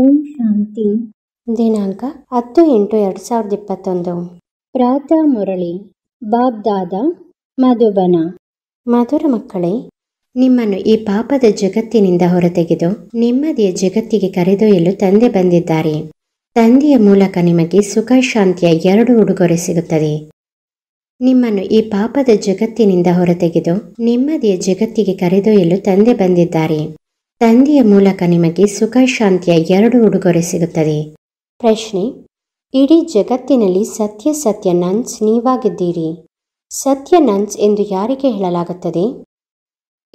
ಓಂ ಶಾಂತಿ ದಿನಾಂಕ ಹತ್ತು ಎಂಟು ಎರಡು ಸಾವಿರದ ಇಪ್ಪತ್ತೊಂದು ಪ್ರಾತಃ ಮುರಳಿ ಬಾಬ್ದಾದ ಮಧುಬನ ಮಧುರ ಮಕ್ಕಳೇ ನಿಮ್ಮನ್ನು ಈ ಪಾಪದ ಜಗತ್ತಿನಿಂದ ಹೊರತೆಗೆದು ನೆಮ್ಮದಿಯ ಜಗತ್ತಿಗೆ ಕರೆದೊಯ್ಯಲು ತಂದೆ ಬಂದಿದ್ದಾರೆ ತಂದೆಯ ಮೂಲಕ ನಿಮಗೆ ಸುಖ ಶಾಂತಿಯ ಎರಡು ಉಡುಗೊರೆ ಸಿಗುತ್ತದೆ ನಿಮ್ಮನ್ನು ಈ ಪಾಪದ ಜಗತ್ತಿನಿಂದ ಹೊರತೆಗೆದು ನೆಮ್ಮದಿಯ ಜಗತ್ತಿಗೆ ಕರೆದೊಯ್ಯಲು ತಂದೆ ಬಂದಿದ್ದಾರೆ ತಂದೆಯ ಮೂಲಕ ನಿಮಗೆ ಸುಖ ಶಾಂತಿಯ ಎರಡು ಉಡುಗೊರೆ ಸಿಗುತ್ತದೆ ಪ್ರಶ್ನೆ ಇಡೀ ಜಗತ್ತಿನಲ್ಲಿ ಸತ್ಯ ಸತ್ಯ ನನ್ಸ್ ನೀವಾಗಿದ್ದೀರಿ ಸತ್ಯ ನನ್ಸ್ ಎಂದು ಯಾರಿಗೆ ಹೇಳಲಾಗುತ್ತದೆ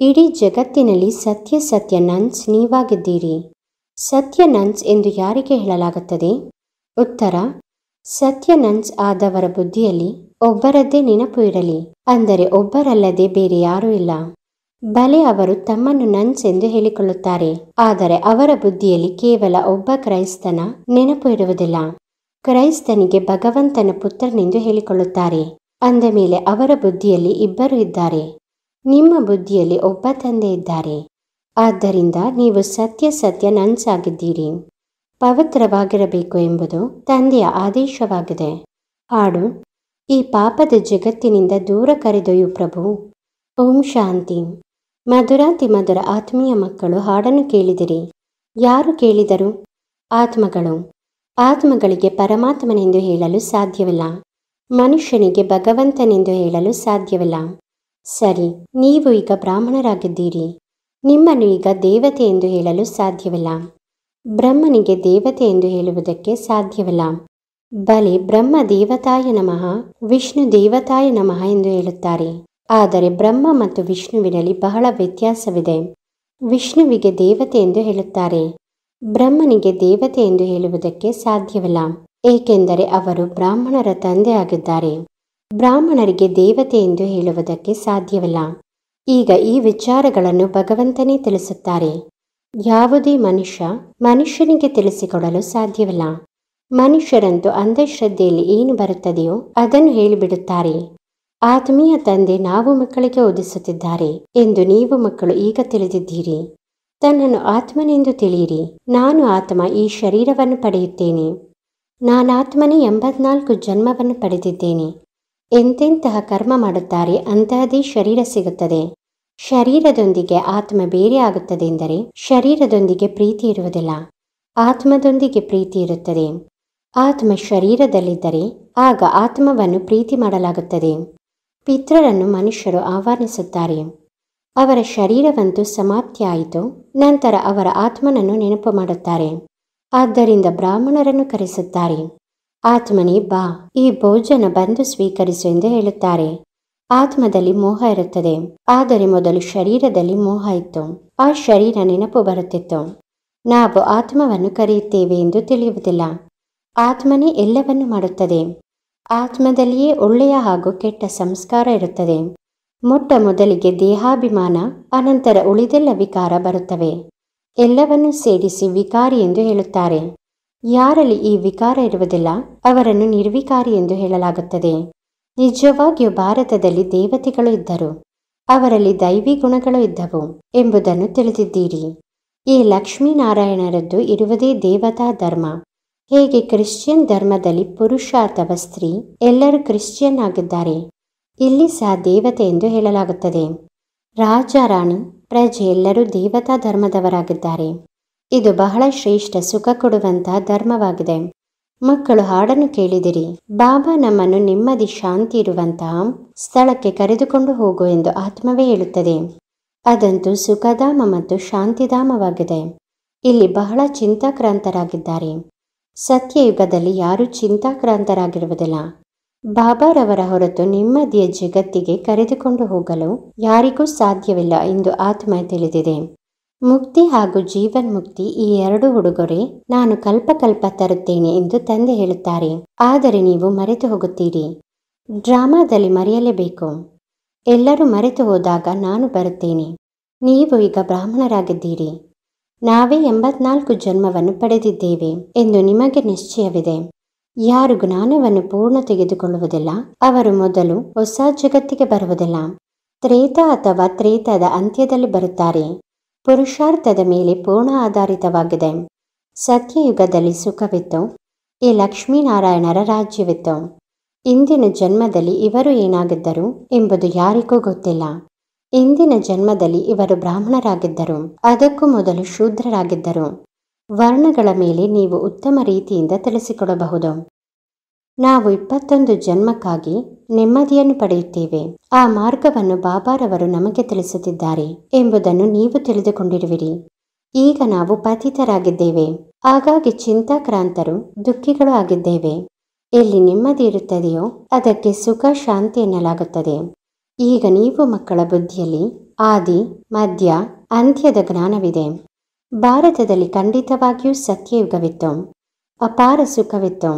ಇಡೀ ಜಗತ್ತಿನಲ್ಲಿ ಸತ್ಯ ಸತ್ಯ ನನ್ಸ್ ನೀವಾಗಿದ್ದೀರಿ ಸತ್ಯ ನನ್ಸ್ ಎಂದು ಯಾರಿಗೆ ಹೇಳಲಾಗುತ್ತದೆ ಉತ್ತರ ಸತ್ಯ ನನ್ಸ್ ಆದವರ ಬುದ್ಧಿಯಲ್ಲಿ ಒಬ್ಬರದ್ದೇ ನೆನಪು ಇರಲಿ ಅಂದರೆ ಒಬ್ಬರಲ್ಲದೆ ಬೇರೆ ಯಾರೂ ಇಲ್ಲ ಬಲೆ ಅವರು ತಮ್ಮನ್ನು ನನ್ಸ್ ಎಂದು ಹೇಳಿಕೊಳ್ಳುತ್ತಾರೆ ಆದರೆ ಅವರ ಬುದ್ಧಿಯಲ್ಲಿ ಕೇವಲ ಒಬ್ಬ ಕ್ರೈಸ್ತನ ನೆನಪು ಇರುವುದಿಲ್ಲ ಕ್ರೈಸ್ತನಿಗೆ ಭಗವಂತನ ಪುತ್ರನೆಂದು ಹೇಳಿಕೊಳ್ಳುತ್ತಾರೆ ಅಂದ ಮೇಲೆ ಅವರ ಬುದ್ಧಿಯಲ್ಲಿ ಇಬ್ಬರು ಇದ್ದಾರೆ ನಿಮ್ಮ ಬುದ್ಧಿಯಲ್ಲಿ ಒಬ್ಬ ತಂದೆ ಇದ್ದಾರೆ ಆದ್ದರಿಂದ ನೀವು ಸತ್ಯ ಸತ್ಯ ನನ್ಸ್ ಪವಿತ್ರವಾಗಿರಬೇಕು ಎಂಬುದು ತಂದೆಯ ಆದೇಶವಾಗಿದೆ ಹಾಡು ಈ ಪಾಪದ ಜಗತ್ತಿನಿಂದ ದೂರ ಕರೆದೊಯ್ಯು ಪ್ರಭು ಓಂ ಶಾಂತಿ ಮಧುರಾತಿ ಮಧುರ ಆತ್ಮೀಯ ಮಕ್ಕಳು ಹಾಡನ್ನು ಕೇಳಿದಿರಿ ಯಾರು ಕೇಳಿದರು ಆತ್ಮಗಳು ಆತ್ಮಗಳಿಗೆ ಪರಮಾತ್ಮನೆಂದು ಹೇಳಲು ಸಾಧ್ಯವಿಲ್ಲ ಮನುಷ್ಯನಿಗೆ ಭಗವಂತನೆಂದು ಹೇಳಲು ಸಾಧ್ಯವಿಲ್ಲ ಸರಿ ನೀವು ಈಗ ಬ್ರಾಹ್ಮಣರಾಗಿದ್ದೀರಿ ನಿಮ್ಮನ್ನು ಈಗ ದೇವತೆ ಎಂದು ಹೇಳಲು ಸಾಧ್ಯವಿಲ್ಲ ಬ್ರಹ್ಮನಿಗೆ ದೇವತೆ ಎಂದು ಹೇಳುವುದಕ್ಕೆ ಸಾಧ್ಯವಿಲ್ಲ ಬಲೆ ಬ್ರಹ್ಮ ದೇವತಾಯ ನಮಃ ವಿಷ್ಣು ದೇವತಾಯ ನಮಃ ಎಂದು ಹೇಳುತ್ತಾರೆ ಆದರೆ ಬ್ರಹ್ಮ ಮತ್ತು ವಿಷ್ಣುವಿನಲ್ಲಿ ಬಹಳ ವ್ಯತ್ಯಾಸವಿದೆ ವಿಷ್ಣುವಿಗೆ ದೇವತೆ ಎಂದು ಹೇಳುತ್ತಾರೆ ಬ್ರಹ್ಮನಿಗೆ ದೇವತೆ ಎಂದು ಹೇಳುವುದಕ್ಕೆ ಸಾಧ್ಯವಿಲ್ಲ ಏಕೆಂದರೆ ಅವರು ಬ್ರಾಹ್ಮಣರ ತಂದೆಯಾಗಿದ್ದಾರೆ ಬ್ರಾಹ್ಮಣರಿಗೆ ದೇವತೆ ಎಂದು ಹೇಳುವುದಕ್ಕೆ ಸಾಧ್ಯವಿಲ್ಲ ಈಗ ಈ ವಿಚಾರಗಳನ್ನು ಭಗವಂತನೇ ತಿಳಿಸುತ್ತಾರೆ ಯಾವುದೇ ಮನುಷ್ಯ ಮನುಷ್ಯನಿಗೆ ತಿಳಿಸಿಕೊಡಲು ಸಾಧ್ಯವಿಲ್ಲ ಮನುಷ್ಯರಂತೂ ಅಂಧಶ್ರದ್ಧೆಯಲ್ಲಿ ಏನು ಬರುತ್ತದೆಯೋ ಅದನ್ನು ಹೇಳಿಬಿಡುತ್ತಾರೆ ಆತ್ಮೀಯ ತಂದೆ ನಾವು ಮಕ್ಕಳಿಗೆ ಓದಿಸುತ್ತಿದ್ದಾರೆ ಎಂದು ನೀವು ಮಕ್ಕಳು ಈಗ ತಿಳಿದಿದ್ದೀರಿ ತನ್ನನ್ನು ಆತ್ಮನೆಂದು ತಿಳಿಯಿರಿ ನಾನು ಆತ್ಮ ಈ ಶರೀರವನ್ನು ಪಡೆಯುತ್ತೇನೆ ನಾನಾತ್ಮನೇ ಎಂಬತ್ನಾಲ್ಕು ಜನ್ಮವನ್ನು ಪಡೆದಿದ್ದೇನೆ ಎಂತೆಂತಹ ಕರ್ಮ ಮಾಡುತ್ತಾರೆ ಅಂತಹದೇ ಶರೀರ ಸಿಗುತ್ತದೆ ಶರೀರದೊಂದಿಗೆ ಆತ್ಮ ಬೇರೆ ಆಗುತ್ತದೆ ಎಂದರೆ ಶರೀರದೊಂದಿಗೆ ಪ್ರೀತಿ ಇರುವುದಿಲ್ಲ ಆತ್ಮದೊಂದಿಗೆ ಪ್ರೀತಿ ಇರುತ್ತದೆ ಆತ್ಮ ಶರೀರದಲ್ಲಿದ್ದರೆ ಆಗ ಆತ್ಮವನ್ನು ಪ್ರೀತಿ ಮಾಡಲಾಗುತ್ತದೆ ಪಿತೃರನ್ನು ಮನುಷ್ಯರು ಆಹ್ವಾನಿಸುತ್ತಾರೆ ಅವರ ಶರೀರವಂತೂ ಸಮಾಪ್ತಿಯಾಯಿತು ನಂತರ ಅವರ ಆತ್ಮನನ್ನು ನೆನಪು ಮಾಡುತ್ತಾರೆ ಆದ್ದರಿಂದ ಬ್ರಾಹ್ಮಣರನ್ನು ಕರೆಸುತ್ತಾರೆ ಆತ್ಮನೇ ಬಾ ಈ ಭೋಜನ ಬಂದು ಸ್ವೀಕರಿಸು ಎಂದು ಹೇಳುತ್ತಾರೆ ಆತ್ಮದಲ್ಲಿ ಮೋಹ ಇರುತ್ತದೆ ಆದರೆ ಮೊದಲು ಶರೀರದಲ್ಲಿ ಮೋಹ ಇತ್ತು ಆ ಶರೀರ ನೆನಪು ಬರುತ್ತಿತ್ತು ನಾವು ಆತ್ಮವನ್ನು ಕರೆಯುತ್ತೇವೆ ಎಂದು ತಿಳಿಯುವುದಿಲ್ಲ ಆತ್ಮನೇ ಎಲ್ಲವನ್ನು ಮಾಡುತ್ತದೆ ಆತ್ಮದಲ್ಲಿಯೇ ಒಳ್ಳೆಯ ಹಾಗೂ ಕೆಟ್ಟ ಸಂಸ್ಕಾರ ಇರುತ್ತದೆ ಮೊಟ್ಟ ಮೊದಲಿಗೆ ದೇಹಾಭಿಮಾನ ಅನಂತರ ಉಳಿದೆಲ್ಲ ವಿಕಾರ ಬರುತ್ತವೆ ಎಲ್ಲವನ್ನೂ ಸೇರಿಸಿ ವಿಕಾರಿ ಎಂದು ಹೇಳುತ್ತಾರೆ ಯಾರಲ್ಲಿ ಈ ವಿಕಾರ ಇರುವುದಿಲ್ಲ ಅವರನ್ನು ನಿರ್ವಿಕಾರಿ ಎಂದು ಹೇಳಲಾಗುತ್ತದೆ ನಿಜವಾಗಿಯೂ ಭಾರತದಲ್ಲಿ ದೇವತೆಗಳು ಇದ್ದರು ಅವರಲ್ಲಿ ದೈವಿ ಗುಣಗಳು ಇದ್ದವು ಎಂಬುದನ್ನು ತಿಳಿದಿದ್ದೀರಿ ಈ ಲಕ್ಷ್ಮೀನಾರಾಯಣರದ್ದು ಇರುವುದೇ ದೇವತಾ ಧರ್ಮ ಹೇಗೆ ಕ್ರಿಶ್ಚಿಯನ್ ಧರ್ಮದಲ್ಲಿ ಪುರುಷ ಅಥವಾ ಸ್ತ್ರೀ ಎಲ್ಲರೂ ಕ್ರಿಶ್ಚಿಯನ್ ಆಗಿದ್ದಾರೆ ಇಲ್ಲಿ ಸಹ ದೇವತೆ ಎಂದು ಹೇಳಲಾಗುತ್ತದೆ ರಾಜ ರಾಣಿ ಪ್ರಜೆ ಎಲ್ಲರೂ ದೇವತಾ ಧರ್ಮದವರಾಗಿದ್ದಾರೆ ಇದು ಬಹಳ ಶ್ರೇಷ್ಠ ಸುಖ ಕೊಡುವಂತಹ ಧರ್ಮವಾಗಿದೆ ಮಕ್ಕಳು ಹಾಡನ್ನು ಕೇಳಿದಿರಿ ಬಾಬಾ ನಮ್ಮನ್ನು ನೆಮ್ಮದಿ ಶಾಂತಿ ಇರುವಂತಹ ಸ್ಥಳಕ್ಕೆ ಕರೆದುಕೊಂಡು ಹೋಗು ಎಂದು ಆತ್ಮವೇ ಹೇಳುತ್ತದೆ ಅದಂತೂ ಸುಖಧಾಮ ಮತ್ತು ಶಾಂತಿಧಾಮವಾಗಿದೆ ಇಲ್ಲಿ ಬಹಳ ಚಿಂತಾಕ್ರಾಂತರಾಗಿದ್ದಾರೆ ಸತ್ಯಯುಗದಲ್ಲಿ ಯಾರೂ ಚಿಂತಾಕ್ರಾಂತರಾಗಿರುವುದಿಲ್ಲ ಬಾಬಾರವರ ಹೊರತು ನೆಮ್ಮದಿಯ ಜಗತ್ತಿಗೆ ಕರೆದುಕೊಂಡು ಹೋಗಲು ಯಾರಿಗೂ ಸಾಧ್ಯವಿಲ್ಲ ಎಂದು ಆತ್ಮ ತಿಳಿದಿದೆ ಮುಕ್ತಿ ಹಾಗೂ ಜೀವನ್ ಮುಕ್ತಿ ಈ ಎರಡು ಉಡುಗೊರೆ ನಾನು ಕಲ್ಪಕಲ್ಪ ತರುತ್ತೇನೆ ಎಂದು ತಂದೆ ಹೇಳುತ್ತಾರೆ ಆದರೆ ನೀವು ಮರೆತು ಹೋಗುತ್ತೀರಿ ಡ್ರಾಮಾದಲ್ಲಿ ಮರೆಯಲೇಬೇಕು ಎಲ್ಲರೂ ಮರೆತು ಹೋದಾಗ ನಾನು ಬರುತ್ತೇನೆ ನೀವು ಈಗ ಬ್ರಾಹ್ಮಣರಾಗಿದ್ದೀರಿ ನಾವೇ ಎಂಬತ್ನಾಲ್ಕು ಜನ್ಮವನ್ನು ಪಡೆದಿದ್ದೇವೆ ಎಂದು ನಿಮಗೆ ನಿಶ್ಚಯವಿದೆ ಯಾರು ಜ್ಞಾನವನ್ನು ಪೂರ್ಣ ತೆಗೆದುಕೊಳ್ಳುವುದಿಲ್ಲ ಅವರು ಮೊದಲು ಹೊಸ ಜಗತ್ತಿಗೆ ಬರುವುದಿಲ್ಲ ತ್ರೇತ ಅಥವಾ ತ್ರೇತದ ಅಂತ್ಯದಲ್ಲಿ ಬರುತ್ತಾರೆ ಪುರುಷಾರ್ಥದ ಮೇಲೆ ಪೂರ್ಣ ಆಧಾರಿತವಾಗಿದೆ ಸತ್ಯಯುಗದಲ್ಲಿ ಸುಖವಿತ್ತು ಈ ಲಕ್ಷ್ಮೀನಾರಾಯಣರ ರಾಜ್ಯವಿತ್ತು ಇಂದಿನ ಜನ್ಮದಲ್ಲಿ ಇವರು ಏನಾಗಿದ್ದರು ಎಂಬುದು ಯಾರಿಗೂ ಗೊತ್ತಿಲ್ಲ ಇಂದಿನ ಜನ್ಮದಲ್ಲಿ ಇವರು ಬ್ರಾಹ್ಮಣರಾಗಿದ್ದರು ಅದಕ್ಕೂ ಮೊದಲು ಶೂದ್ರರಾಗಿದ್ದರು ವರ್ಣಗಳ ಮೇಲೆ ನೀವು ಉತ್ತಮ ರೀತಿಯಿಂದ ತಿಳಿಸಿಕೊಡಬಹುದು ನಾವು ಇಪ್ಪತ್ತೊಂದು ಜನ್ಮಕ್ಕಾಗಿ ನೆಮ್ಮದಿಯನ್ನು ಪಡೆಯುತ್ತೇವೆ ಆ ಮಾರ್ಗವನ್ನು ಬಾಬಾರವರು ನಮಗೆ ತಿಳಿಸುತ್ತಿದ್ದಾರೆ ಎಂಬುದನ್ನು ನೀವು ತಿಳಿದುಕೊಂಡಿರುವಿರಿ ಈಗ ನಾವು ಪತಿತರಾಗಿದ್ದೇವೆ ಹಾಗಾಗಿ ಚಿಂತಾಕ್ರಾಂತರು ದುಃಖಿಗಳು ಆಗಿದ್ದೇವೆ ಎಲ್ಲಿ ನೆಮ್ಮದಿ ಇರುತ್ತದೆಯೋ ಅದಕ್ಕೆ ಸುಖ ಶಾಂತಿ ಎನ್ನಲಾಗುತ್ತದೆ ಈಗ ನೀವು ಮಕ್ಕಳ ಬುದ್ಧಿಯಲ್ಲಿ ಆದಿ ಮಧ್ಯ ಅಂತ್ಯದ ಜ್ಞಾನವಿದೆ ಭಾರತದಲ್ಲಿ ಖಂಡಿತವಾಗಿಯೂ ಸತ್ಯಯುಗವಿತ್ತು ಅಪಾರ ಸುಖವಿತ್ತು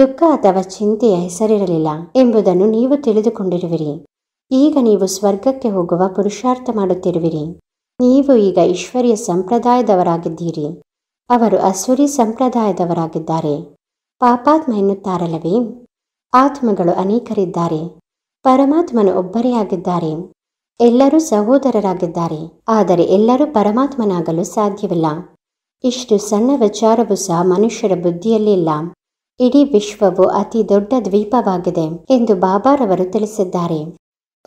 ದುಃಖ ಅಥವಾ ಚಿಂತೆಯ ಹೆಸರಿರಲಿಲ್ಲ ಎಂಬುದನ್ನು ನೀವು ತಿಳಿದುಕೊಂಡಿರುವಿರಿ ಈಗ ನೀವು ಸ್ವರ್ಗಕ್ಕೆ ಹೋಗುವ ಪುರುಷಾರ್ಥ ಮಾಡುತ್ತಿರುವಿರಿ ನೀವು ಈಗ ಈಶ್ವರ್ಯ ಸಂಪ್ರದಾಯದವರಾಗಿದ್ದೀರಿ ಅವರು ಅಸುರಿ ಸಂಪ್ರದಾಯದವರಾಗಿದ್ದಾರೆ ಪಾಪಾತ್ಮ ಎನ್ನುತ್ತಾರಲ್ಲವೇ ಆತ್ಮಗಳು ಅನೇಕರಿದ್ದಾರೆ ಪರಮಾತ್ಮನು ಒಬ್ಬರೇ ಆಗಿದ್ದಾರೆ ಎಲ್ಲರೂ ಸಹೋದರರಾಗಿದ್ದಾರೆ ಆದರೆ ಎಲ್ಲರೂ ಪರಮಾತ್ಮನಾಗಲು ಸಾಧ್ಯವಿಲ್ಲ ಇಷ್ಟು ಸಣ್ಣ ವಿಚಾರವೂ ಸಹ ಮನುಷ್ಯರ ಬುದ್ಧಿಯಲ್ಲಿಲ್ಲ ಇಡೀ ವಿಶ್ವವು ಅತಿ ದೊಡ್ಡ ದ್ವೀಪವಾಗಿದೆ ಎಂದು ಬಾಬಾರವರು ತಿಳಿಸಿದ್ದಾರೆ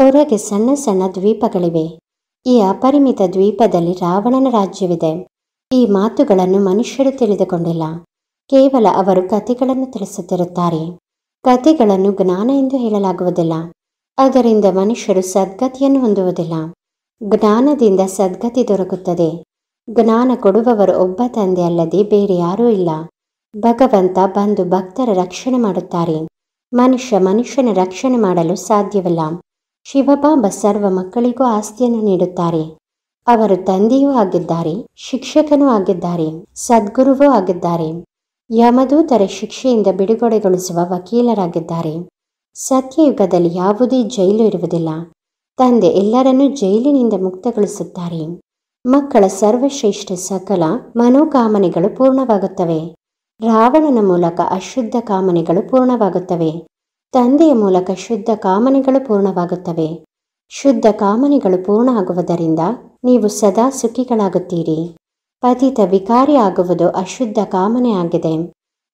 ಹೊರಗೆ ಸಣ್ಣ ಸಣ್ಣ ದ್ವೀಪಗಳಿವೆ ಈ ಅಪರಿಮಿತ ದ್ವೀಪದಲ್ಲಿ ರಾವಣನ ರಾಜ್ಯವಿದೆ ಈ ಮಾತುಗಳನ್ನು ಮನುಷ್ಯರು ತಿಳಿದುಕೊಂಡಿಲ್ಲ ಕೇವಲ ಅವರು ಕಥೆಗಳನ್ನು ತಿಳಿಸುತ್ತಿರುತ್ತಾರೆ ಕಥೆಗಳನ್ನು ಜ್ಞಾನ ಎಂದು ಹೇಳಲಾಗುವುದಿಲ್ಲ ಅದರಿಂದ ಮನುಷ್ಯರು ಸದ್ಗತಿಯನ್ನು ಹೊಂದುವುದಿಲ್ಲ ಜ್ಞಾನದಿಂದ ಸದ್ಗತಿ ದೊರಕುತ್ತದೆ ಜ್ಞಾನ ಕೊಡುವವರು ಒಬ್ಬ ತಂದೆ ಅಲ್ಲದೆ ಬೇರೆ ಯಾರೂ ಇಲ್ಲ ಭಗವಂತ ಬಂದು ಭಕ್ತರ ರಕ್ಷಣೆ ಮಾಡುತ್ತಾರೆ ಮನುಷ್ಯ ಮನುಷ್ಯನ ರಕ್ಷಣೆ ಮಾಡಲು ಸಾಧ್ಯವಿಲ್ಲ ಶಿವಬಾಬ ಸರ್ವ ಮಕ್ಕಳಿಗೂ ಆಸ್ತಿಯನ್ನು ನೀಡುತ್ತಾರೆ ಅವರು ತಂದೆಯೂ ಆಗಿದ್ದಾರೆ ಶಿಕ್ಷಕನೂ ಆಗಿದ್ದಾರೆ ಸದ್ಗುರುವೂ ಆಗಿದ್ದಾರೆ ಯಮದೂತರ ಶಿಕ್ಷೆಯಿಂದ ಬಿಡುಗಡೆಗೊಳಿಸುವ ವಕೀಲರಾಗಿದ್ದಾರೆ ಸತ್ಯಯುಗದಲ್ಲಿ ಯಾವುದೇ ಜೈಲು ಇರುವುದಿಲ್ಲ ತಂದೆ ಎಲ್ಲರನ್ನೂ ಜೈಲಿನಿಂದ ಮುಕ್ತಗೊಳಿಸುತ್ತಾರೆ ಮಕ್ಕಳ ಸರ್ವಶ್ರೇಷ್ಠ ಸಕಲ ಮನೋಕಾಮನೆಗಳು ಪೂರ್ಣವಾಗುತ್ತವೆ ರಾವಣನ ಮೂಲಕ ಅಶುದ್ಧ ಕಾಮನೆಗಳು ಪೂರ್ಣವಾಗುತ್ತವೆ ತಂದೆಯ ಮೂಲಕ ಶುದ್ಧ ಕಾಮನೆಗಳು ಪೂರ್ಣವಾಗುತ್ತವೆ ಶುದ್ಧ ಕಾಮನೆಗಳು ಪೂರ್ಣ ಆಗುವುದರಿಂದ ನೀವು ಸದಾ ಸುಖಿಗಳಾಗುತ್ತೀರಿ ಪತಿತ ವಿಕಾರಿ ಆಗುವುದು ಅಶುದ್ಧ ಕಾಮನೆ ಆಗಿದೆ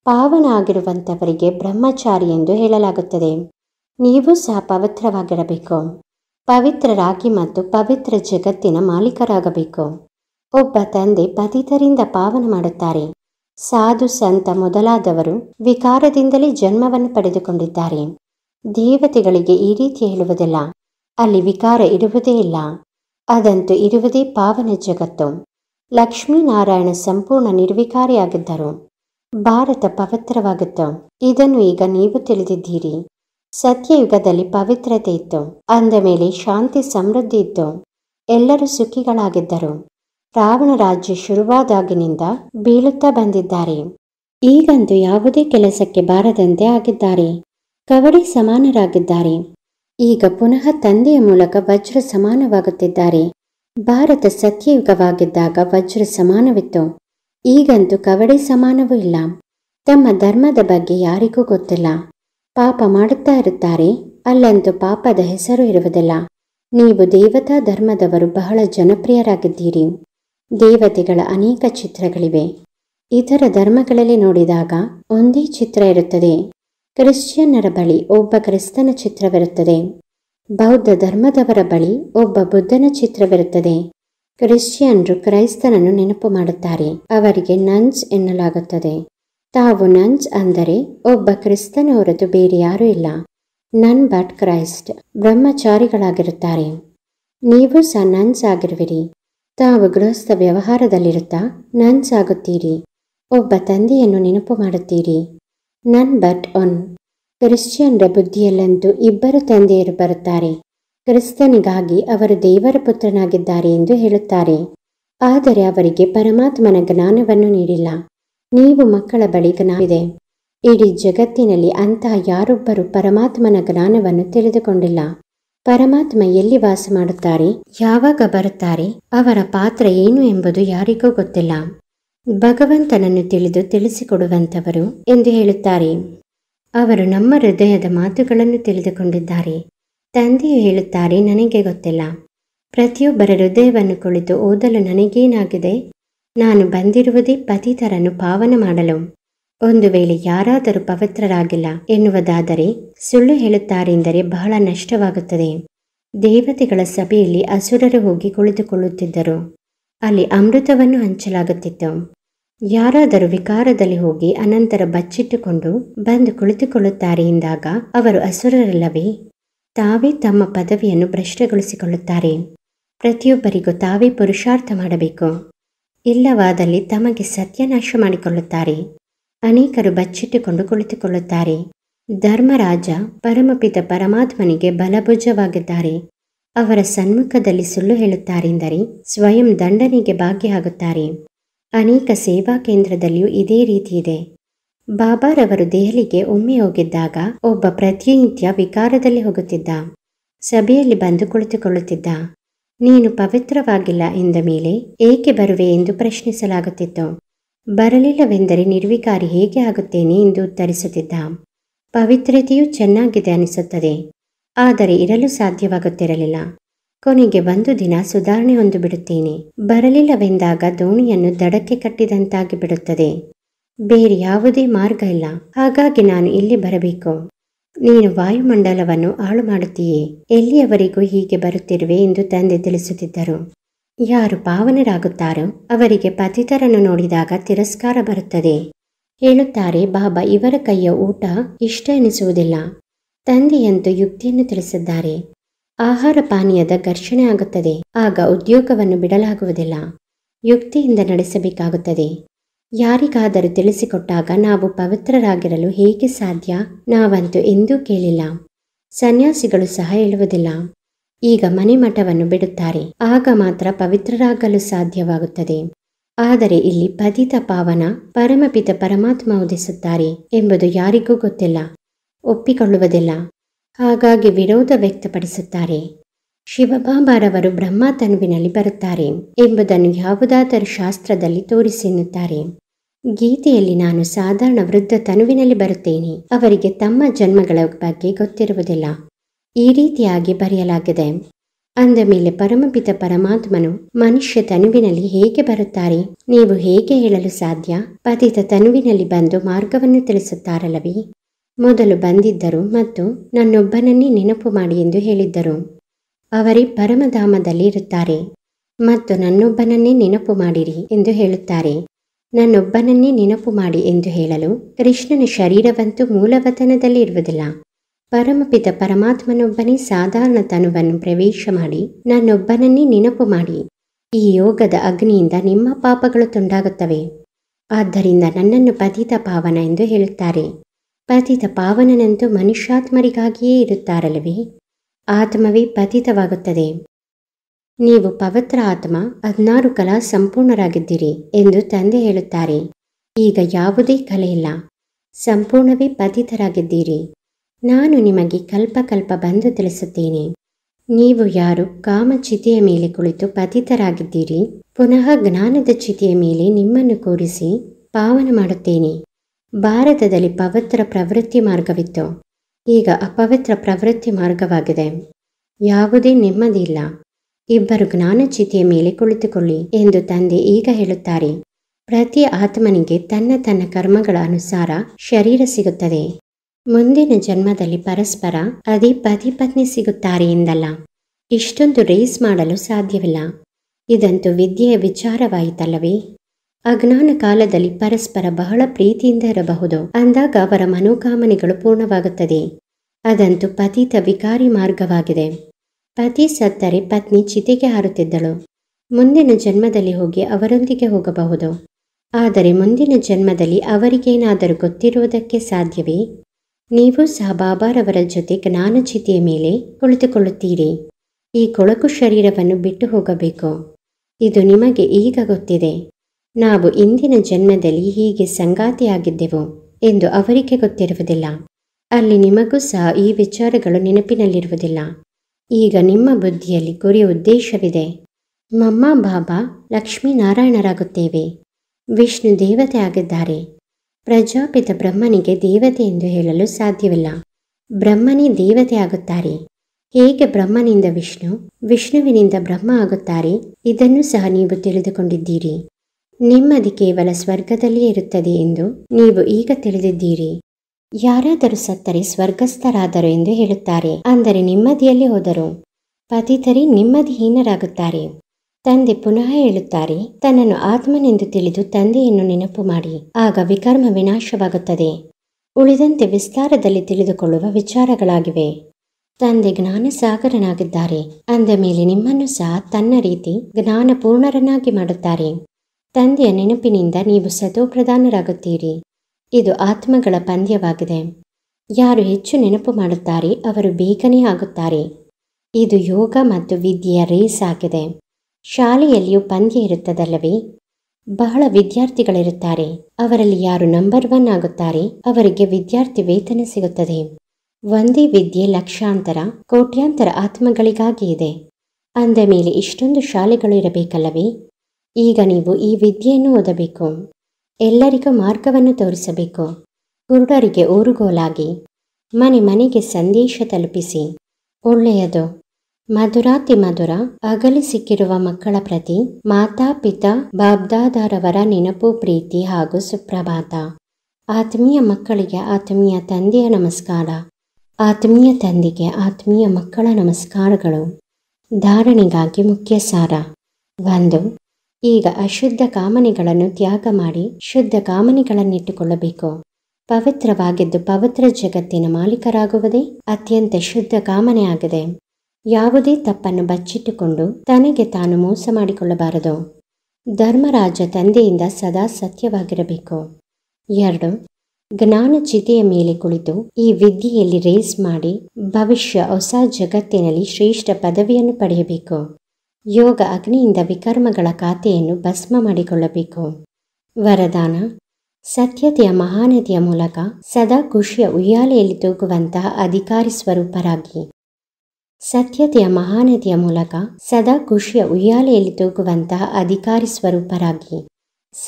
ಪಾವನ ಆಗಿರುವಂಥವರಿಗೆ ಬ್ರಹ್ಮಚಾರಿ ಎಂದು ಹೇಳಲಾಗುತ್ತದೆ ನೀವು ಸಹ ಪವಿತ್ರವಾಗಿರಬೇಕು ಪವಿತ್ರರಾಗಿ ಮತ್ತು ಪವಿತ್ರ ಜಗತ್ತಿನ ಮಾಲೀಕರಾಗಬೇಕು ಒಬ್ಬ ತಂದೆ ಪತಿತರಿಂದ ಪಾವನ ಮಾಡುತ್ತಾರೆ ಸಾಧು ಸಂತ ಮೊದಲಾದವರು ವಿಕಾರದಿಂದಲೇ ಜನ್ಮವನ್ನು ಪಡೆದುಕೊಂಡಿದ್ದಾರೆ ದೇವತೆಗಳಿಗೆ ಈ ರೀತಿ ಹೇಳುವುದಿಲ್ಲ ಅಲ್ಲಿ ವಿಕಾರ ಇರುವುದೇ ಇಲ್ಲ ಅದಂತೂ ಇರುವುದೇ ಪಾವನ ಜಗತ್ತು ಲಕ್ಷ್ಮೀನಾರಾಯಣ ಸಂಪೂರ್ಣ ನಿರ್ವಿಕಾರಿಯಾಗಿದ್ದರು ಭಾರತ ಪವಿತ್ರವಾಗಿತ್ತು ಇದನ್ನು ಈಗ ನೀವು ತಿಳಿದಿದ್ದೀರಿ ಸತ್ಯಯುಗದಲ್ಲಿ ಪವಿತ್ರತೆ ಇತ್ತು ಅಂದ ಮೇಲೆ ಶಾಂತಿ ಸಮೃದ್ಧಿ ಇತ್ತು ಎಲ್ಲರೂ ಸುಖಿಗಳಾಗಿದ್ದರು ರಾವಣ ರಾಜ್ಯ ಶುರುವಾದಾಗಿನಿಂದ ಬೀಳುತ್ತಾ ಬಂದಿದ್ದಾರೆ ಈಗಂದು ಯಾವುದೇ ಕೆಲಸಕ್ಕೆ ಬಾರದಂತೆ ಆಗಿದ್ದಾರೆ ಕವಡಿ ಸಮಾನರಾಗಿದ್ದಾರೆ ಈಗ ಪುನಃ ತಂದೆಯ ಮೂಲಕ ವಜ್ರ ಸಮಾನವಾಗುತ್ತಿದ್ದಾರೆ ಭಾರತ ಸತ್ಯಯುಗವಾಗಿದ್ದಾಗ ವಜ್ರ ಸಮಾನವಿತ್ತು ಈಗಂತೂ ಕವಡೆ ಸಮಾನವೂ ಇಲ್ಲ ತಮ್ಮ ಧರ್ಮದ ಬಗ್ಗೆ ಯಾರಿಗೂ ಗೊತ್ತಿಲ್ಲ ಪಾಪ ಮಾಡುತ್ತಾ ಇರುತ್ತಾರೆ ಅಲ್ಲಂತೂ ಪಾಪದ ಹೆಸರು ಇರುವುದಿಲ್ಲ ನೀವು ದೇವತಾ ಧರ್ಮದವರು ಬಹಳ ಜನಪ್ರಿಯರಾಗಿದ್ದೀರಿ ದೇವತೆಗಳ ಅನೇಕ ಚಿತ್ರಗಳಿವೆ ಇತರ ಧರ್ಮಗಳಲ್ಲಿ ನೋಡಿದಾಗ ಒಂದೇ ಚಿತ್ರ ಇರುತ್ತದೆ ಕ್ರಿಶ್ಚಿಯನ್ನರ ಬಳಿ ಒಬ್ಬ ಕ್ರಿಸ್ತನ ಚಿತ್ರವಿರುತ್ತದೆ ಬೌದ್ಧ ಧರ್ಮದವರ ಬಳಿ ಒಬ್ಬ ಬುದ್ಧನ ಚಿತ್ರವಿರುತ್ತದೆ ಕ್ರಿಶ್ಚಿಯನ್ರು ಕ್ರೈಸ್ತನನ್ನು ನೆನಪು ಮಾಡುತ್ತಾರೆ ಅವರಿಗೆ ನನ್ಸ್ ಎನ್ನಲಾಗುತ್ತದೆ ತಾವು ನನ್ಸ್ ಅಂದರೆ ಒಬ್ಬ ಕ್ರಿಸ್ತನ ಹೊರತು ಬೇರೆ ಯಾರೂ ಇಲ್ಲ ನನ್ ಬಟ್ ಕ್ರೈಸ್ಟ್ ಬ್ರಹ್ಮಚಾರಿಗಳಾಗಿರುತ್ತಾರೆ ನೀವು ಸಹ ನನ್ಸ್ ಆಗಿರುವಿರಿ ತಾವು ಗೃಹಸ್ಥ ವ್ಯವಹಾರದಲ್ಲಿರುತ್ತಾ ನನ್ಸ್ ಆಗುತ್ತೀರಿ ಒಬ್ಬ ತಂದೆಯನ್ನು ನೆನಪು ಮಾಡುತ್ತೀರಿ ನನ್ ಬಟ್ ಒನ್ ಕ್ರಿಶ್ಚಿಯನ್ರ ಬುದ್ಧಿಯಲ್ಲಂತೂ ಇಬ್ಬರು ತಂದೆಯರು ಬರುತ್ತಾರೆ ಕ್ರಿಸ್ತನಿಗಾಗಿ ಅವರು ದೇವರ ಪುತ್ರನಾಗಿದ್ದಾರೆ ಎಂದು ಹೇಳುತ್ತಾರೆ ಆದರೆ ಅವರಿಗೆ ಪರಮಾತ್ಮನ ಜ್ಞಾನವನ್ನು ನೀಡಿಲ್ಲ ನೀವು ಮಕ್ಕಳ ಬಳಿ ಜ್ಞಾನವಿದೆ ಇಡೀ ಜಗತ್ತಿನಲ್ಲಿ ಅಂತಹ ಯಾರೊಬ್ಬರು ಪರಮಾತ್ಮನ ಜ್ಞಾನವನ್ನು ತಿಳಿದುಕೊಂಡಿಲ್ಲ ಪರಮಾತ್ಮ ಎಲ್ಲಿ ವಾಸ ಮಾಡುತ್ತಾರೆ ಯಾವಾಗ ಬರುತ್ತಾರೆ ಅವರ ಪಾತ್ರ ಏನು ಎಂಬುದು ಯಾರಿಗೂ ಗೊತ್ತಿಲ್ಲ ಭಗವಂತನನ್ನು ತಿಳಿದು ತಿಳಿಸಿಕೊಡುವಂಥವರು ಎಂದು ಹೇಳುತ್ತಾರೆ ಅವರು ನಮ್ಮ ಹೃದಯದ ಮಾತುಗಳನ್ನು ತಿಳಿದುಕೊಂಡಿದ್ದಾರೆ ತಂದೆಯು ಹೇಳುತ್ತಾರೆ ನನಗೆ ಗೊತ್ತಿಲ್ಲ ಪ್ರತಿಯೊಬ್ಬರ ಹೃದಯವನ್ನು ಕುಳಿತು ಓದಲು ನನಗೇನಾಗಿದೆ ನಾನು ಬಂದಿರುವುದೇ ಪತಿತರನ್ನು ಪಾವನ ಮಾಡಲು ಒಂದು ವೇಳೆ ಯಾರಾದರೂ ಪವಿತ್ರರಾಗಿಲ್ಲ ಎನ್ನುವುದಾದರೆ ಸುಳ್ಳು ಹೇಳುತ್ತಾರೆಂದರೆ ಬಹಳ ನಷ್ಟವಾಗುತ್ತದೆ ದೇವತೆಗಳ ಸಭೆಯಲ್ಲಿ ಅಸುರರು ಹೋಗಿ ಕುಳಿತುಕೊಳ್ಳುತ್ತಿದ್ದರು ಅಲ್ಲಿ ಅಮೃತವನ್ನು ಹಂಚಲಾಗುತ್ತಿತ್ತು ಯಾರಾದರೂ ವಿಕಾರದಲ್ಲಿ ಹೋಗಿ ಅನಂತರ ಬಚ್ಚಿಟ್ಟುಕೊಂಡು ಬಂದು ಕುಳಿತುಕೊಳ್ಳುತ್ತಾರೆ ಎಂದಾಗ ಅವರು ಅಸುರರಲ್ಲವೇ ತಾವೇ ತಮ್ಮ ಪದವಿಯನ್ನು ಭ್ರಷ್ಟಗೊಳಿಸಿಕೊಳ್ಳುತ್ತಾರೆ ಪ್ರತಿಯೊಬ್ಬರಿಗೂ ತಾವೇ ಪುರುಷಾರ್ಥ ಮಾಡಬೇಕು ಇಲ್ಲವಾದಲ್ಲಿ ತಮಗೆ ಸತ್ಯನಾಶ ಮಾಡಿಕೊಳ್ಳುತ್ತಾರೆ ಅನೇಕರು ಬಚ್ಚಿಟ್ಟುಕೊಂಡು ಕುಳಿತುಕೊಳ್ಳುತ್ತಾರೆ ಧರ್ಮರಾಜ ಪರಮಪಿತ ಪರಮಾತ್ಮನಿಗೆ ಬಲಭುಜವಾಗಿದ್ದಾರೆ ಅವರ ಸನ್ಮುಖದಲ್ಲಿ ಸುಳ್ಳು ಹೇಳುತ್ತಾರೆಂದರೆ ಸ್ವಯಂ ದಂಡನೆಗೆ ಭಾಗಿಯಾಗುತ್ತಾರೆ ಅನೇಕ ಸೇವಾ ಕೇಂದ್ರದಲ್ಲಿಯೂ ಇದೇ ರೀತಿ ಇದೆ ಬಾಬಾರವರು ದೆಹಲಿಗೆ ಒಮ್ಮೆ ಹೋಗಿದ್ದಾಗ ಒಬ್ಬ ಪ್ರತಿನಿತ್ಯ ವಿಕಾರದಲ್ಲಿ ಹೋಗುತ್ತಿದ್ದ ಸಭೆಯಲ್ಲಿ ಬಂದು ಕುಳಿತುಕೊಳ್ಳುತ್ತಿದ್ದ ನೀನು ಪವಿತ್ರವಾಗಿಲ್ಲ ಎಂದ ಮೇಲೆ ಏಕೆ ಬರುವೆ ಎಂದು ಪ್ರಶ್ನಿಸಲಾಗುತ್ತಿತ್ತು ಬರಲಿಲ್ಲವೆಂದರೆ ನಿರ್ವಿಕಾರಿ ಹೇಗೆ ಆಗುತ್ತೇನೆ ಎಂದು ಉತ್ತರಿಸುತ್ತಿದ್ದ ಪವಿತ್ರತೆಯು ಚೆನ್ನಾಗಿದೆ ಅನಿಸುತ್ತದೆ ಆದರೆ ಇರಲು ಸಾಧ್ಯವಾಗುತ್ತಿರಲಿಲ್ಲ ಕೊನೆಗೆ ಒಂದು ದಿನ ಸುಧಾರಣೆ ಹೊಂದು ಬರಲಿಲ್ಲವೆಂದಾಗ ದೋಣಿಯನ್ನು ದಡಕ್ಕೆ ಕಟ್ಟಿದಂತಾಗಿ ಬಿಡುತ್ತದೆ ಬೇರೆ ಯಾವುದೇ ಮಾರ್ಗ ಇಲ್ಲ ಹಾಗಾಗಿ ನಾನು ಇಲ್ಲಿ ಬರಬೇಕು ನೀನು ವಾಯುಮಂಡಲವನ್ನು ಹಾಳು ಮಾಡುತ್ತೀಯೇ ಎಲ್ಲಿಯವರೆಗೂ ಹೀಗೆ ಬರುತ್ತಿರುವೆ ಎಂದು ತಂದೆ ತಿಳಿಸುತ್ತಿದ್ದರು ಯಾರು ಪಾವನರಾಗುತ್ತಾರೋ ಅವರಿಗೆ ಪತಿತರನ್ನು ನೋಡಿದಾಗ ತಿರಸ್ಕಾರ ಬರುತ್ತದೆ ಹೇಳುತ್ತಾರೆ ಬಾಬಾ ಇವರ ಕೈಯ ಊಟ ಇಷ್ಟ ಎನಿಸುವುದಿಲ್ಲ ತಂದೆಯಂತೂ ಯುಕ್ತಿಯನ್ನು ತಿಳಿಸಿದ್ದಾರೆ ಆಹಾರ ಪಾನೀಯದ ಘರ್ಷಣೆ ಆಗುತ್ತದೆ ಆಗ ಉದ್ಯೋಗವನ್ನು ಬಿಡಲಾಗುವುದಿಲ್ಲ ಯುಕ್ತಿಯಿಂದ ನಡೆಸಬೇಕಾಗುತ್ತದೆ ಯಾರಿಗಾದರೂ ತಿಳಿಸಿಕೊಟ್ಟಾಗ ನಾವು ಪವಿತ್ರರಾಗಿರಲು ಹೇಗೆ ಸಾಧ್ಯ ನಾವಂತೂ ಎಂದೂ ಕೇಳಿಲ್ಲ ಸನ್ಯಾಸಿಗಳು ಸಹ ಹೇಳುವುದಿಲ್ಲ ಈಗ ಮನೆ ಮಠವನ್ನು ಬಿಡುತ್ತಾರೆ ಆಗ ಮಾತ್ರ ಪವಿತ್ರರಾಗಲು ಸಾಧ್ಯವಾಗುತ್ತದೆ ಆದರೆ ಇಲ್ಲಿ ಪದಿತ ಪಾವನ ಪರಮಪಿತ ಪರಮಾತ್ಮ ಉದಿಸುತ್ತಾರೆ ಎಂಬುದು ಯಾರಿಗೂ ಗೊತ್ತಿಲ್ಲ ಒಪ್ಪಿಕೊಳ್ಳುವುದಿಲ್ಲ ಹಾಗಾಗಿ ವಿರೋಧ ವ್ಯಕ್ತಪಡಿಸುತ್ತಾರೆ ಶಿವಬಾಬಾರವರು ಬ್ರಹ್ಮ ತನುವಿನಲ್ಲಿ ಬರುತ್ತಾರೆ ಎಂಬುದನ್ನು ಯಾವುದಾದರೂ ಶಾಸ್ತ್ರದಲ್ಲಿ ತೋರಿಸೆನ್ನುತ್ತಾರೆ ಗೀತೆಯಲ್ಲಿ ನಾನು ಸಾಧಾರಣ ವೃದ್ಧ ತನುವಿನಲ್ಲಿ ಬರುತ್ತೇನೆ ಅವರಿಗೆ ತಮ್ಮ ಜನ್ಮಗಳ ಬಗ್ಗೆ ಗೊತ್ತಿರುವುದಿಲ್ಲ ಈ ರೀತಿಯಾಗಿ ಬರೆಯಲಾಗಿದೆ ಅಂದ ಮೇಲೆ ಪರಮಪಿತ ಪರಮಾತ್ಮನು ಮನುಷ್ಯ ತನುವಿನಲ್ಲಿ ಹೇಗೆ ಬರುತ್ತಾರೆ ನೀವು ಹೇಗೆ ಹೇಳಲು ಸಾಧ್ಯ ಪತಿತ ತನುವಿನಲ್ಲಿ ಬಂದು ಮಾರ್ಗವನ್ನು ತಿಳಿಸುತ್ತಾರಲ್ಲವೇ ಮೊದಲು ಬಂದಿದ್ದರು ಮತ್ತು ನನ್ನೊಬ್ಬನನ್ನೇ ನೆನಪು ಮಾಡಿ ಎಂದು ಹೇಳಿದ್ದರು ಪರಮಧಾಮದಲ್ಲಿ ಇರುತ್ತಾರೆ ಮತ್ತು ನನ್ನೊಬ್ಬನನ್ನೇ ನೆನಪು ಮಾಡಿರಿ ಎಂದು ಹೇಳುತ್ತಾರೆ ನನ್ನೊಬ್ಬನನ್ನೇ ನೆನಪು ಮಾಡಿ ಎಂದು ಹೇಳಲು ಕೃಷ್ಣನ ಶರೀರವಂತೂ ಮೂಲವತನದಲ್ಲಿ ಇರುವುದಿಲ್ಲ ಪರಮಪಿತ ಪರಮಾತ್ಮನೊಬ್ಬನೇ ಸಾಧಾರಣ ತನುವನ್ನು ಪ್ರವೇಶ ಮಾಡಿ ನನ್ನೊಬ್ಬನನ್ನೇ ನೆನಪು ಮಾಡಿ ಈ ಯೋಗದ ಅಗ್ನಿಯಿಂದ ನಿಮ್ಮ ಪಾಪಗಳು ತುಂಡಾಗುತ್ತವೆ ಆದ್ದರಿಂದ ನನ್ನನ್ನು ಪತಿತ ಪಾವನ ಎಂದು ಹೇಳುತ್ತಾರೆ ಪತಿತ ಪಾವನನಂತೂ ಮನುಷ್ಯಾತ್ಮರಿಗಾಗಿಯೇ ಇರುತ್ತಾರಲ್ಲವೇ ಆತ್ಮವೇ ಪತಿತವಾಗುತ್ತದೆ ನೀವು ಪವಿತ್ರ ಆತ್ಮ ಹದಿನಾರು ಕಲಾ ಸಂಪೂರ್ಣರಾಗಿದ್ದೀರಿ ಎಂದು ತಂದೆ ಹೇಳುತ್ತಾರೆ ಈಗ ಯಾವುದೇ ಕಲೆಯಿಲ್ಲ ಸಂಪೂರ್ಣವೇ ಪತಿತರಾಗಿದ್ದೀರಿ ನಾನು ನಿಮಗೆ ಕಲ್ಪಕಲ್ಪ ಬಂದು ತಿಳಿಸುತ್ತೇನೆ ನೀವು ಯಾರು ಕಾಮಚಿತಿಯ ಮೇಲೆ ಕುಳಿತು ಪತಿತರಾಗಿದ್ದೀರಿ ಪುನಃ ಜ್ಞಾನದ ಚಿತೆಯ ಮೇಲೆ ನಿಮ್ಮನ್ನು ಕೂರಿಸಿ ಪಾವನ ಮಾಡುತ್ತೇನೆ ಭಾರತದಲ್ಲಿ ಪವಿತ್ರ ಪ್ರವೃತ್ತಿ ಮಾರ್ಗವಿತ್ತು ಈಗ ಅಪವಿತ್ರ ಪ್ರವೃತ್ತಿ ಮಾರ್ಗವಾಗಿದೆ ಯಾವುದೇ ನೆಮ್ಮದಿಯಿಲ್ಲ ಇಬ್ಬರು ಜ್ಞಾನಚೀತಿಯ ಮೇಲೆ ಕುಳಿತುಕೊಳ್ಳಿ ಎಂದು ತಂದೆ ಈಗ ಹೇಳುತ್ತಾರೆ ಪ್ರತಿ ಆತ್ಮನಿಗೆ ತನ್ನ ತನ್ನ ಕರ್ಮಗಳ ಅನುಸಾರ ಶರೀರ ಸಿಗುತ್ತದೆ ಮುಂದಿನ ಜನ್ಮದಲ್ಲಿ ಪರಸ್ಪರ ಅದೇ ಪತಿ ಪತ್ನಿ ಸಿಗುತ್ತಾರೆ ಎಂದಲ್ಲ ಇಷ್ಟೊಂದು ರೇಸ್ ಮಾಡಲು ಸಾಧ್ಯವಿಲ್ಲ ಇದಂತೂ ವಿದ್ಯೆಯ ವಿಚಾರವಾಯಿತಲ್ಲವೇ ಅಜ್ಞಾನ ಕಾಲದಲ್ಲಿ ಪರಸ್ಪರ ಬಹಳ ಪ್ರೀತಿಯಿಂದ ಇರಬಹುದು ಅಂದಾಗ ಅವರ ಮನೋಕಾಮನೆಗಳು ಪೂರ್ಣವಾಗುತ್ತದೆ ಅದಂತೂ ಪತಿ ವಿಕಾರಿ ಮಾರ್ಗವಾಗಿದೆ ಪತಿ ಸತ್ತರೆ ಪತ್ನಿ ಚಿತೆಗೆ ಹಾರುತ್ತಿದ್ದಳು ಮುಂದಿನ ಜನ್ಮದಲ್ಲಿ ಹೋಗಿ ಅವರೊಂದಿಗೆ ಹೋಗಬಹುದು ಆದರೆ ಮುಂದಿನ ಜನ್ಮದಲ್ಲಿ ಅವರಿಗೇನಾದರೂ ಗೊತ್ತಿರುವುದಕ್ಕೆ ಸಾಧ್ಯವೇ ನೀವು ಸಹ ಬಾಬಾರವರ ಜೊತೆ ಜ್ಞಾನಚಿತೆಯ ಮೇಲೆ ಕುಳಿತುಕೊಳ್ಳುತ್ತೀರಿ ಈ ಕೊಳಕು ಶರೀರವನ್ನು ಬಿಟ್ಟು ಹೋಗಬೇಕು ಇದು ನಿಮಗೆ ಈಗ ಗೊತ್ತಿದೆ ನಾವು ಇಂದಿನ ಜನ್ಮದಲ್ಲಿ ಹೀಗೆ ಸಂಗಾತಿಯಾಗಿದ್ದೆವು ಎಂದು ಅವರಿಗೆ ಗೊತ್ತಿರುವುದಿಲ್ಲ ಅಲ್ಲಿ ನಿಮಗೂ ಸಹ ಈ ವಿಚಾರಗಳು ನೆನಪಿನಲ್ಲಿರುವುದಿಲ್ಲ ಈಗ ನಿಮ್ಮ ಬುದ್ಧಿಯಲ್ಲಿ ಗುರಿ ಉದ್ದೇಶವಿದೆ ಮಮ್ಮ ಬಾಬಾ ಲಕ್ಷ್ಮೀನಾರಾಯಣರಾಗುತ್ತೇವೆ ವಿಷ್ಣು ದೇವತೆ ಆಗಿದ್ದಾರೆ ಪ್ರಜಾಪಿತ ಬ್ರಹ್ಮನಿಗೆ ದೇವತೆ ಎಂದು ಹೇಳಲು ಸಾಧ್ಯವಿಲ್ಲ ಬ್ರಹ್ಮನೇ ದೇವತೆ ಆಗುತ್ತಾರೆ ಹೇಗೆ ಬ್ರಹ್ಮನಿಂದ ವಿಷ್ಣು ವಿಷ್ಣುವಿನಿಂದ ಬ್ರಹ್ಮ ಆಗುತ್ತಾರೆ ಇದನ್ನು ಸಹ ನೀವು ತಿಳಿದುಕೊಂಡಿದ್ದೀರಿ ನೆಮ್ಮದಿ ಕೇವಲ ಸ್ವರ್ಗದಲ್ಲಿಯೇ ಇರುತ್ತದೆ ಎಂದು ನೀವು ಈಗ ತಿಳಿದಿದ್ದೀರಿ ಯಾರಾದರೂ ಸತ್ತರೆ ಸ್ವರ್ಗಸ್ಥರಾದರು ಎಂದು ಹೇಳುತ್ತಾರೆ ಅಂದರೆ ನೆಮ್ಮದಿಯಲ್ಲಿ ಹೋದರು ಪತಿತರಿ ನೆಮ್ಮದಿಹೀನರಾಗುತ್ತಾರೆ ತಂದೆ ಪುನಃ ಹೇಳುತ್ತಾರೆ ತನ್ನನ್ನು ಆತ್ಮನೆಂದು ತಿಳಿದು ತಂದೆಯನ್ನು ನೆನಪು ಮಾಡಿ ಆಗ ವಿಕರ್ಮ ವಿನಾಶವಾಗುತ್ತದೆ ಉಳಿದಂತೆ ವಿಸ್ತಾರದಲ್ಲಿ ತಿಳಿದುಕೊಳ್ಳುವ ವಿಚಾರಗಳಾಗಿವೆ ತಂದೆ ಜ್ಞಾನ ಸಾಗರನಾಗಿದ್ದಾರೆ ಅಂದ ಮೇಲೆ ನಿಮ್ಮನ್ನು ಸಹ ತನ್ನ ರೀತಿ ಜ್ಞಾನಪೂರ್ಣರನ್ನಾಗಿ ಮಾಡುತ್ತಾರೆ ತಂದೆಯ ನೆನಪಿನಿಂದ ನೀವು ಸತೋಪ್ರಧಾನರಾಗುತ್ತೀರಿ ಇದು ಆತ್ಮಗಳ ಪಂದ್ಯವಾಗಿದೆ ಯಾರು ಹೆಚ್ಚು ನೆನಪು ಮಾಡುತ್ತಾರೆ ಅವರು ಬೇಗನೆ ಆಗುತ್ತಾರೆ ಇದು ಯೋಗ ಮತ್ತು ವಿದ್ಯೆಯ ರೇಸ್ ಆಗಿದೆ ಶಾಲೆಯಲ್ಲಿಯೂ ಪಂದ್ಯ ಇರುತ್ತದಲ್ಲವೇ ಬಹಳ ವಿದ್ಯಾರ್ಥಿಗಳಿರುತ್ತಾರೆ ಅವರಲ್ಲಿ ಯಾರು ನಂಬರ್ ಒನ್ ಆಗುತ್ತಾರೆ ಅವರಿಗೆ ವಿದ್ಯಾರ್ಥಿ ವೇತನ ಸಿಗುತ್ತದೆ ಒಂದೇ ವಿದ್ಯೆ ಲಕ್ಷಾಂತರ ಕೋಟ್ಯಾಂತರ ಆತ್ಮಗಳಿಗಾಗಿ ಇದೆ ಅಂದ ಮೇಲೆ ಇಷ್ಟೊಂದು ಶಾಲೆಗಳು ಇರಬೇಕಲ್ಲವೇ ಈಗ ನೀವು ಈ ವಿದ್ಯೆಯನ್ನು ಓದಬೇಕು ಎಲ್ಲರಿಗೂ ಮಾರ್ಗವನ್ನು ತೋರಿಸಬೇಕು ಕುರುಡರಿಗೆ ಊರುಗೋಲಾಗಿ ಮನೆ ಮನೆಗೆ ಸಂದೇಶ ತಲುಪಿಸಿ ಒಳ್ಳೆಯದು ಮಧುರಾತಿ ಮಧುರ ಅಗಲಿ ಸಿಕ್ಕಿರುವ ಮಕ್ಕಳ ಪ್ರತಿ ಮಾತಾ ಪಿತಾ ಬಾಬ್ದಾದಾರವರ ನೆನಪು ಪ್ರೀತಿ ಹಾಗೂ ಸುಪ್ರಭಾತ ಆತ್ಮೀಯ ಮಕ್ಕಳಿಗೆ ಆತ್ಮೀಯ ತಂದೆಯ ನಮಸ್ಕಾರ ಆತ್ಮೀಯ ತಂದೆಗೆ ಆತ್ಮೀಯ ಮಕ್ಕಳ ನಮಸ್ಕಾರಗಳು ಧಾರಣೆಗಾಗಿ ಮುಖ್ಯ ಸಾರ ಒಂದು ಈಗ ಅಶುದ್ಧ ಕಾಮನೆಗಳನ್ನು ತ್ಯಾಗ ಮಾಡಿ ಶುದ್ಧ ಕಾಮನೆಗಳನ್ನಿಟ್ಟುಕೊಳ್ಳಬೇಕು ಪವಿತ್ರವಾಗಿದ್ದು ಪವಿತ್ರ ಜಗತ್ತಿನ ಮಾಲೀಕರಾಗುವುದೇ ಅತ್ಯಂತ ಶುದ್ಧ ಕಾಮನೆಯಾಗಿದೆ ಯಾವುದೇ ತಪ್ಪನ್ನು ಬಚ್ಚಿಟ್ಟುಕೊಂಡು ತನಗೆ ತಾನು ಮೋಸ ಮಾಡಿಕೊಳ್ಳಬಾರದು ಧರ್ಮರಾಜ ತಂದೆಯಿಂದ ಸದಾ ಸತ್ಯವಾಗಿರಬೇಕು ಎರಡು ಜ್ಞಾನ ಚಿತೆಯ ಮೇಲೆ ಕುಳಿತು ಈ ವಿದ್ಯೆಯಲ್ಲಿ ರೇಸ್ ಮಾಡಿ ಭವಿಷ್ಯ ಹೊಸ ಜಗತ್ತಿನಲ್ಲಿ ಶ್ರೇಷ್ಠ ಪದವಿಯನ್ನು ಪಡೆಯಬೇಕು ಯೋಗ ಅಗ್ನಿಯಿಂದ ವಿಕರ್ಮಗಳ ಖಾತೆಯನ್ನು ಭಸ್ಮ ಮಾಡಿಕೊಳ್ಳಬೇಕು ವರದಾನ ಸತ್ಯತೆಯ ಮಹಾನದಿಯ ಮೂಲಕ ಸದಾ ಖುಷಿಯ ಉಯ್ಯಾಲೆಯಲ್ಲಿ ತೂಗುವಂತಹ ಅಧಿಕಾರಿ ಸ್ವರೂಪರಾಗಿ ಸತ್ಯತೆಯ ಮಹಾನದಿಯ ಮೂಲಕ ಸದಾ ಖುಷಿಯ ಉಯ್ಯಾಲೆಯಲ್ಲಿ ತೂಗುವಂತಹ ಅಧಿಕಾರಿ ಸ್ವರೂಪರಾಗಿ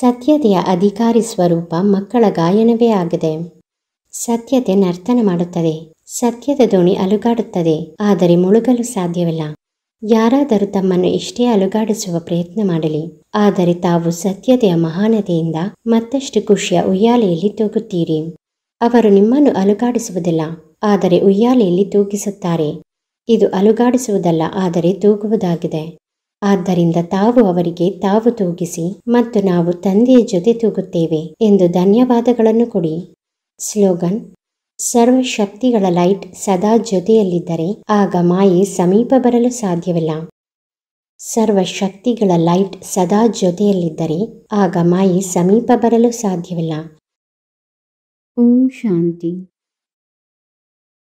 ಸತ್ಯತೆಯ ಅಧಿಕಾರಿ ಸ್ವರೂಪ ಮಕ್ಕಳ ಗಾಯನವೇ ಆಗಿದೆ ಸತ್ಯತೆ ನರ್ತನ ಮಾಡುತ್ತದೆ ಸತ್ಯದ ದೋಣಿ ಅಲುಗಾಡುತ್ತದೆ ಆದರೆ ಮುಳುಗಲು ಸಾಧ್ಯವಿಲ್ಲ ಯಾರಾದರೂ ತಮ್ಮನ್ನು ಇಷ್ಟೇ ಅಲುಗಾಡಿಸುವ ಪ್ರಯತ್ನ ಮಾಡಲಿ ಆದರೆ ತಾವು ಸತ್ಯತೆಯ ಮಹಾನತೆಯಿಂದ ಮತ್ತಷ್ಟು ಖುಷಿಯ ಉಯ್ಯಾಲೆಯಲ್ಲಿ ತೂಗುತ್ತೀರಿ ಅವರು ನಿಮ್ಮನ್ನು ಅಲುಗಾಡಿಸುವುದಿಲ್ಲ ಆದರೆ ಉಯ್ಯಾಲೆಯಲ್ಲಿ ತೂಗಿಸುತ್ತಾರೆ ಇದು ಅಲುಗಾಡಿಸುವುದಲ್ಲ ಆದರೆ ತೂಗುವುದಾಗಿದೆ ಆದ್ದರಿಂದ ತಾವು ಅವರಿಗೆ ತಾವು ತೂಗಿಸಿ ಮತ್ತು ನಾವು ತಂದೆಯ ಜೊತೆ ತೂಗುತ್ತೇವೆ ಎಂದು ಧನ್ಯವಾದಗಳನ್ನು ಕೊಡಿ ಸ್ಲೋಗನ್ ಸರ್ವ ಶಕ್ತಿಗಳ ಲೈಟ್ ಸದಾ ಜೊತೆಯಲ್ಲಿದ್ದರೆ ಆಗ ಮಾಯೆ ಸಮೀಪ ಬರಲು ಸಾಧ್ಯವಿಲ್ಲ ಸರ್ವಶಕ್ತಿಗಳ ಲೈಟ್ ಸದಾ ಜೊತೆಯಲ್ಲಿದ್ದರೆ ಆಗ ಮಾಯೆ ಸಮೀಪ ಬರಲು ಸಾಧ್ಯವಿಲ್ಲ ಓಂ ಶಾಂತಿ